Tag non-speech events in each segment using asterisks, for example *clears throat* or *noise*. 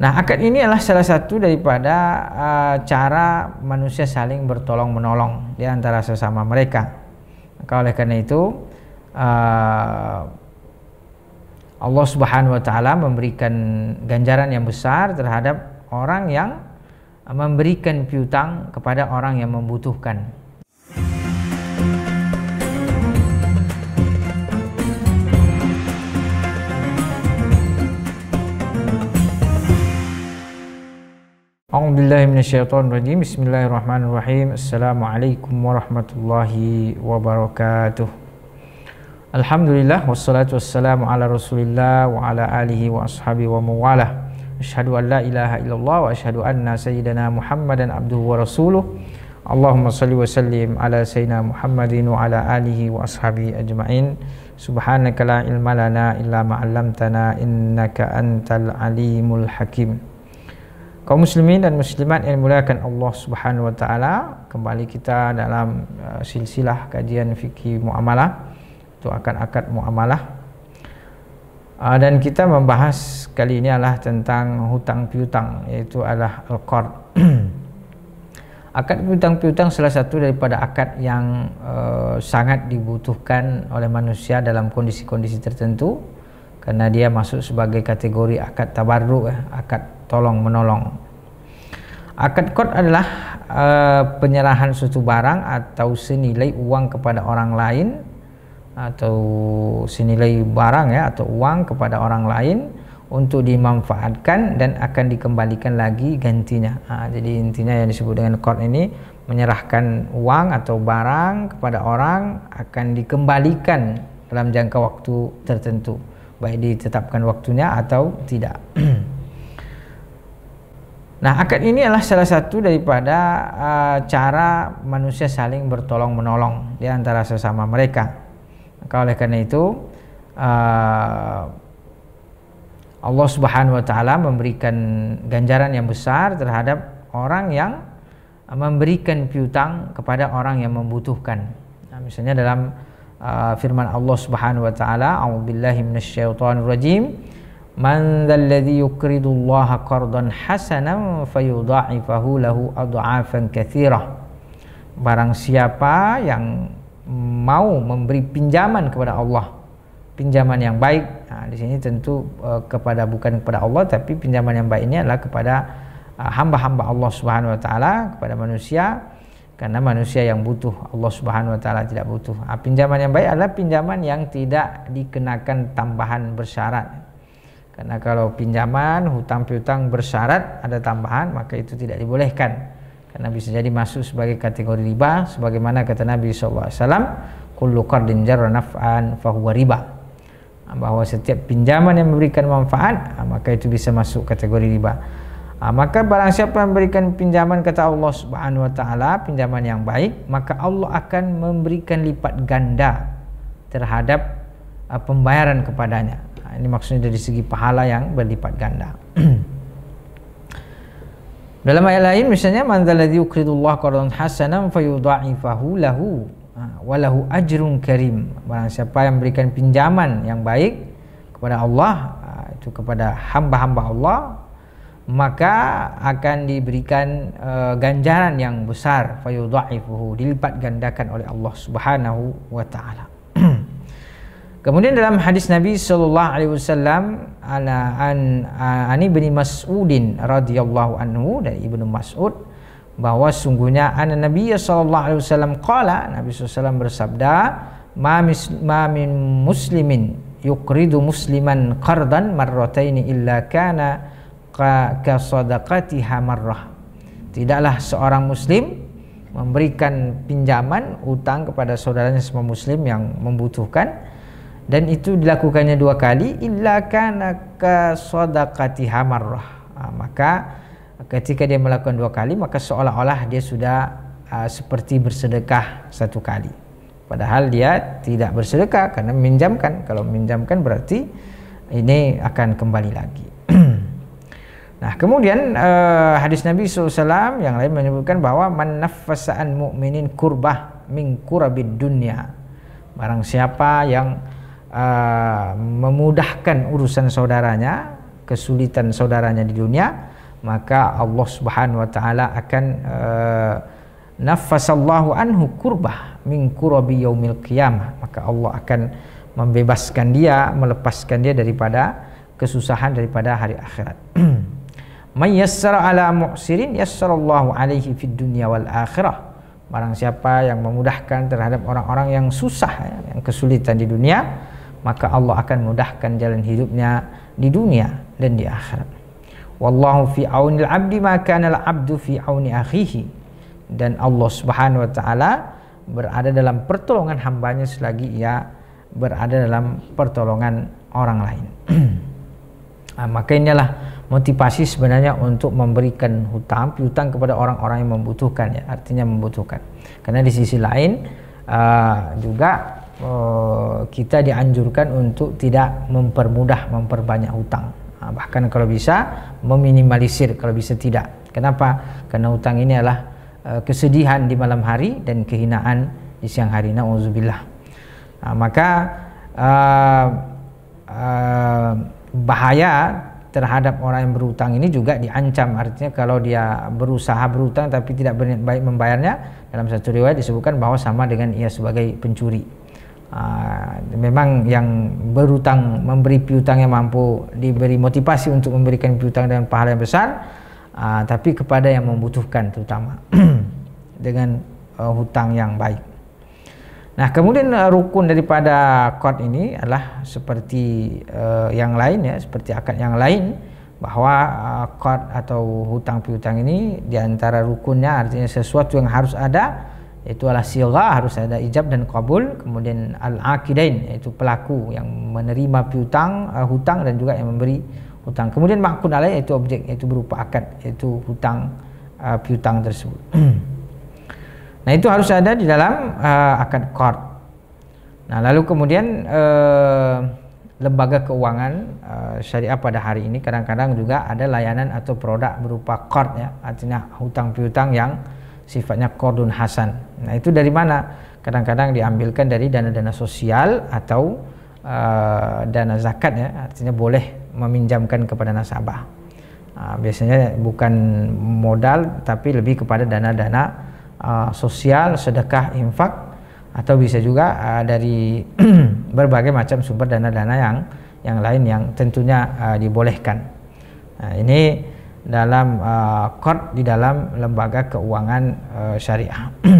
Nah, akad ini adalah salah satu daripada uh, cara manusia saling bertolong menolong di antara sesama mereka. Maka oleh karena itu uh, Allah Subhanahu wa taala memberikan ganjaran yang besar terhadap orang yang memberikan piutang kepada orang yang membutuhkan. أعوذ بالله من الشيطان الرجيم بسم الله الرحمن الرحيم السلام عليكم ورحمة الله وبركاته الحمد لله والصلاة والسلام على رسول الله وعلى آله وأصحابه ومواله أشهد أن لا إله إلا الله وأشهد أن سيدنا محمدا عبده ورسوله اللهم صل وسلم على سيدنا محمد وعلى آله وأصحابه أجمعين سبحانك لا علم لنا إلا ما علمتنا إنك أنت العليم الحكيم kaum muslimin dan muslimat yang dimuliakan Allah Subhanahu wa taala kembali kita dalam uh, silsilah kajian fikih muamalah itu akan akad muamalah uh, dan kita membahas kali ini adalah tentang hutang piutang iaitu adalah al-qard *clears throat* akad piutang piutang salah satu daripada akad yang uh, sangat dibutuhkan oleh manusia dalam kondisi-kondisi tertentu kerana dia masuk sebagai kategori akad tabarruk eh, akad tolong menolong Akad kod adalah eh, penyerahan suatu barang atau senilai uang kepada orang lain atau senilai barang ya atau uang kepada orang lain untuk dimanfaatkan dan akan dikembalikan lagi gantinya. Nah, jadi intinya yang disebut dengan kod ini menyerahkan uang atau barang kepada orang akan dikembalikan dalam jangka waktu tertentu, baik ditetapkan waktunya atau tidak. *clears throat* Nah, akad ini adalah salah satu daripada uh, cara manusia saling bertolong menolong di antara sesama mereka. Maka oleh karena itu uh, Allah Subhanahu wa taala memberikan ganjaran yang besar terhadap orang yang memberikan piutang kepada orang yang membutuhkan. Nah, misalnya dalam uh, firman Allah Subhanahu wa taala, "A'udzubillahi minasyaitonirrajim." rajim Man dzalladzi yuqridullaha qardan hasanan fayudha'ifahu lahu adha'afan katsira. Barang siapa yang mau memberi pinjaman kepada Allah, pinjaman yang baik. Nah, di sini tentu uh, kepada bukan kepada Allah tapi pinjaman yang baik ini adalah kepada e, hamba-hamba uh, Allah Subhanahu wa taala, kepada manusia karena manusia yang butuh Allah Subhanahu wa taala tidak butuh. Nah, pinjaman yang baik adalah pinjaman yang tidak dikenakan tambahan bersyarat karena kalau pinjaman, hutang piutang bersyarat ada tambahan, maka itu tidak dibolehkan. Karena bisa jadi masuk sebagai kategori riba, sebagaimana kata Nabi SAW, kullu qardin jarra naf'an fahuwa riba. Ah, bahwa setiap pinjaman yang memberikan manfaat, ah, maka itu bisa masuk kategori riba. Ah, maka barang siapa memberikan pinjaman kata Allah Subhanahu wa taala, pinjaman yang baik, maka Allah akan memberikan lipat ganda terhadap pembayaran kepadanya Ah, ini maksudnya dari segi pahala yang berlipat ganda *clears throat* dalam ayat lain misalnya man dhaladhi ukridullah qardan hasanam fayudha'ifahu lahu ah, walahu ajrun karim barang siapa yang berikan pinjaman yang baik kepada Allah ah, itu kepada hamba-hamba Allah maka akan diberikan uh, ganjaran yang besar fayudha'ifuhu dilipat gandakan oleh Allah Subhanahu wa taala *clears throat* Kemudian dalam hadis Nabi Shallallahu Alaihi Wasallam ala an ani bin Mas'udin radhiyallahu anhu dari ibnu Mas'ud bahwa sungguhnya an Nabi Shallallahu Alaihi Wasallam kala Nabi Wasallam bersabda mamin muslimin yukridu musliman qardan marrataini illa kana ka, ka sadaqatiha marrah tidaklah seorang muslim memberikan pinjaman utang kepada saudaranya semua muslim yang membutuhkan dan itu dilakukannya dua kali illa kana ka sadaqatiha ah, maka ketika dia melakukan dua kali maka seolah-olah dia sudah uh, seperti bersedekah satu kali padahal dia tidak bersedekah karena meminjamkan kalau meminjamkan berarti ini akan kembali lagi *clears throat* Nah, kemudian uh, hadis Nabi SAW yang lain menyebutkan bahwa man naffasa'an mu'minin kurbah min kurabid dunya. Barang siapa yang Ah, memudahkan urusan saudaranya, kesulitan saudaranya di dunia, maka Allah Subhanahu wa taala akan uh, eh, nafasallahu anhu kurbah min kurabi yaumil qiyamah, maka Allah akan membebaskan dia, melepaskan dia daripada kesusahan daripada hari akhirat. *clears throat* May yassara ala mu'sirin yassarallahu alaihi fid dunya wal akhirah. Barang siapa yang memudahkan terhadap orang-orang yang susah, ya, yang kesulitan di dunia, maka Allah akan mudahkan jalan hidupnya di dunia dan di akhirat. Wallahu fi aunil abdi maka al abdu fi auni akhihi. Dan Allah Subhanahu wa taala berada dalam pertolongan hambanya selagi ia berada dalam pertolongan orang lain. nah, *clears throat* maka inilah motivasi sebenarnya untuk memberikan hutang piutang kepada orang-orang yang membutuhkan ya artinya membutuhkan karena di sisi lain uh, juga Eh, kita dianjurkan untuk tidak mempermudah memperbanyak hutang bahkan kalau bisa meminimalisir kalau bisa tidak kenapa karena hutang ini adalah eh, kesedihan di malam hari dan kehinaan di siang hari nauzubillah nah, maka eh, bahaya terhadap orang yang berutang ini juga diancam artinya kalau dia berusaha berutang tapi tidak baik membayarnya dalam satu riwayat disebutkan bahwa sama dengan ia sebagai pencuri uh, memang yang berutang memberi piutang yang mampu diberi motivasi untuk memberikan piutang dengan pahala yang besar uh, tapi kepada yang membutuhkan terutama *clears throat* dengan uh, hutang yang baik nah kemudian uh, rukun daripada akad ini adalah seperti uh, yang lain ya seperti akad yang lain bahwa akad atau hutang piutang ini diantara rukunnya artinya sesuatu yang harus ada itu ala silga harus ada ijab dan kabul kemudian al akidain yaitu pelaku yang menerima piutang uh, hutang dan juga yang memberi hutang kemudian makun alai yaitu objek yaitu berupa akad yaitu hutang uh, piutang tersebut *clears throat* nah itu harus ada di dalam uh, akad qard nah lalu kemudian uh, lembaga keuangan uh, syariah pada hari ini kadang-kadang juga ada layanan atau produk berupa qard ya artinya hutang piutang yang sifatnya kordun hasan. Nah itu dari mana? Kadang-kadang diambilkan dari dana-dana sosial atau uh, dana zakat ya, artinya boleh meminjamkan kepada nasabah. Uh, biasanya bukan modal tapi lebih kepada dana-dana uh, sosial, sedekah, infak atau bisa juga uh, dari *clears throat* berbagai macam sumber dana-dana yang yang lain yang tentunya uh, dibolehkan. Nah, ini dalam uh, court di dalam lembaga keuangan uh, syariah. *clears throat*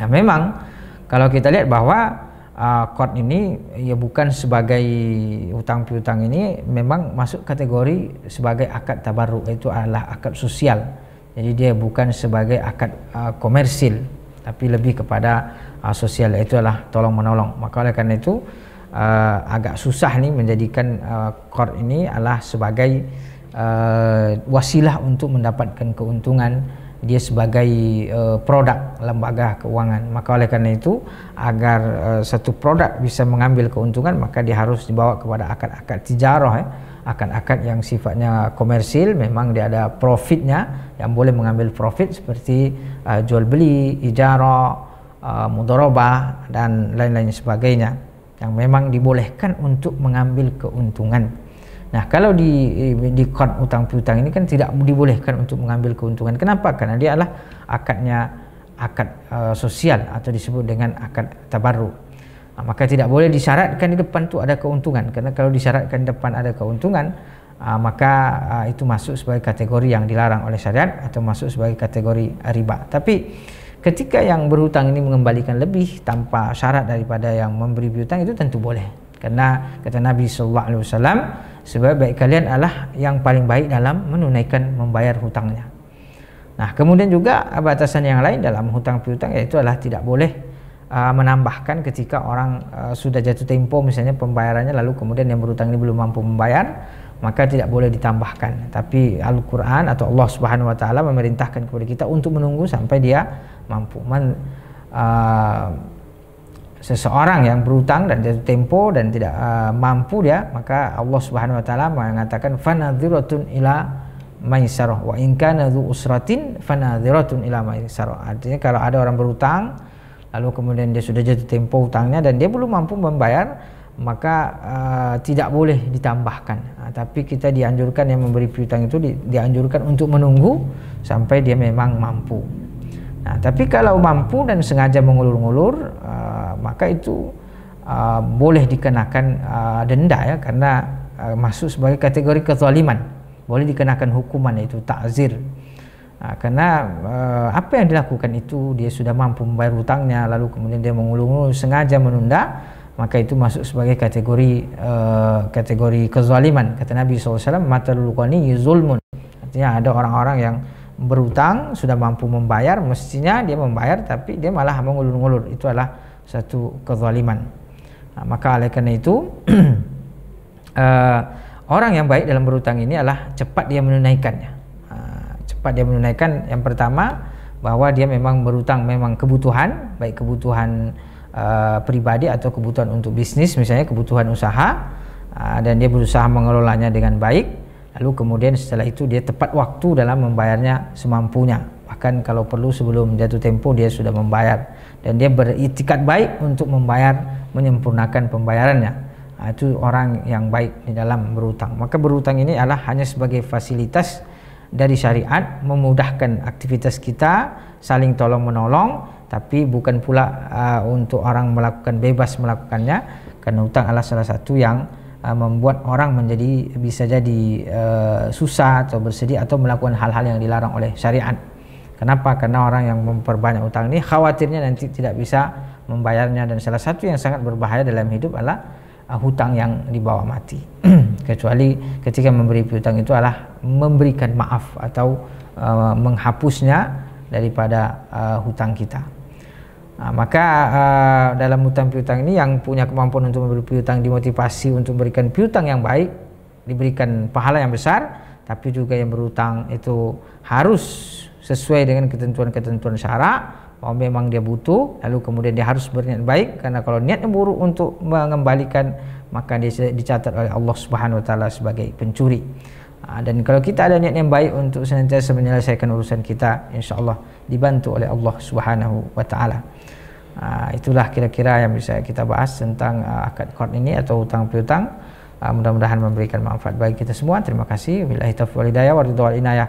nah, memang kalau kita lihat bahwa uh, court ini ya bukan sebagai hutang piutang ini memang masuk kategori sebagai akad tabarruk itu adalah akad sosial. Jadi dia bukan sebagai akad uh, komersil tapi lebih kepada uh, sosial itu adalah tolong menolong. Maka oleh karena itu uh, agak susah nih menjadikan uh, court ini adalah sebagai uh, wasilah untuk mendapatkan keuntungan dia sebagai uh, produk lembaga keuangan. Maka oleh karena itu agar uh, satu produk bisa mengambil keuntungan maka dia harus dibawa kepada akad-akad tijarah ya. Akad-akad yang sifatnya komersil memang dia ada profitnya yang boleh mengambil profit seperti uh, jual beli, ijarah, uh, mudorobah dan lain-lain sebagainya yang memang dibolehkan untuk mengambil keuntungan. Nah, kalau di eh, di utang piutang ini kan tidak dibolehkan untuk mengambil keuntungan. Kenapa? Karena dia adalah akadnya akad uh, sosial atau disebut dengan akad tabarru. Nah, maka tidak boleh disyaratkan di depan tu ada keuntungan. Karena kalau disyaratkan di depan ada keuntungan, uh, maka uh, itu masuk sebagai kategori yang dilarang oleh syariat atau masuk sebagai kategori riba. Tapi ketika yang berhutang ini mengembalikan lebih tanpa syarat daripada yang memberi piutang itu tentu boleh. Karena kata Nabi sallallahu alaihi wasallam sebab baik kalian adalah yang paling baik dalam menunaikan membayar hutangnya. Nah, kemudian juga batasan yang lain dalam hutang piutang yaitu adalah tidak boleh uh, menambahkan ketika orang uh, sudah jatuh tempo misalnya pembayarannya lalu kemudian yang berhutang ini belum mampu membayar, maka tidak boleh ditambahkan. Tapi Al-Qur'an atau Allah Subhanahu wa taala memerintahkan kepada kita untuk menunggu sampai dia mampu. men uh, seseorang yang berutang dan jatuh tempo dan tidak uh, mampu dia maka Allah Subhanahu wa taala mengatakan fanadhiratun ila maisarah wa in kana usratin fanadhiratun ila maisarah artinya kalau ada orang berutang lalu kemudian dia sudah jatuh tempo utangnya dan dia belum mampu membayar maka uh, tidak boleh ditambahkan uh, tapi kita dianjurkan yang memberi piutang itu di, dianjurkan untuk menunggu sampai dia memang mampu nah tapi kalau mampu dan sengaja mengulur-ngulur uh, maka itu uh, boleh dikenakan uh, denda ya karena uh, masuk sebagai kategori kezaliman boleh dikenakan hukuman iaitu takzir uh, kerana uh, apa yang dilakukan itu dia sudah mampu membayar hutangnya lalu kemudian dia mengulung sengaja menunda maka itu masuk sebagai kategori uh, kategori kezaliman kata Nabi SAW mata lulukani zulmun artinya ada orang-orang yang berutang sudah mampu membayar mestinya dia membayar tapi dia malah mengulur ulur itu adalah satu kezaliman. Nah, maka oleh karena itu uh, *clears throat* orang yang baik dalam berutang ini adalah cepat dia menunaikannya. Uh, cepat dia menunaikan yang pertama bahwa dia memang berutang memang kebutuhan baik kebutuhan uh, eh, pribadi atau kebutuhan untuk bisnis misalnya kebutuhan usaha uh, dan dia berusaha mengelolanya dengan baik. Lalu kemudian setelah itu dia tepat waktu dalam membayarnya semampunya. Bahkan kalau perlu sebelum jatuh tempo dia sudah membayar dan dia beritikat baik untuk membayar menyempurnakan pembayarannya nah, itu orang yang baik di dalam berutang maka berutang ini adalah hanya sebagai fasilitas dari syariat memudahkan aktivitas kita saling tolong menolong tapi bukan pula uh, untuk orang melakukan bebas melakukannya karena utang adalah salah satu yang uh, membuat orang menjadi bisa jadi uh, susah atau bersedih atau melakukan hal-hal yang dilarang oleh syariat Kenapa? Karena orang yang memperbanyak utang ini khawatirnya nanti tidak bisa membayarnya dan salah satu yang sangat berbahaya dalam hidup adalah uh, hutang yang dibawa mati. *clears throat* Kecuali ketika memberi piutang itu adalah memberikan maaf atau uh, menghapusnya daripada uh, hutang kita. Nah, maka uh, dalam hutang piutang ini yang punya kemampuan untuk memberi piutang dimotivasi untuk memberikan piutang yang baik, diberikan pahala yang besar, tapi juga yang berhutang itu harus sesuai dengan ketentuan-ketentuan syarak bahwa memang dia butuh lalu kemudian dia harus berniat baik karena kalau niatnya buruk untuk mengembalikan maka dia dicatat oleh Allah Subhanahu wa taala sebagai pencuri. Dan kalau kita ada niat yang baik untuk senantiasa menyelesaikan urusan kita insyaallah dibantu oleh Allah Subhanahu wa taala. itulah kira-kira yang bisa kita bahas tentang akad kord ini atau utang piutang. mudah-mudahan memberikan manfaat bagi kita semua. Terima kasih. Wabillahi taufiq wal hidayah wa inayah.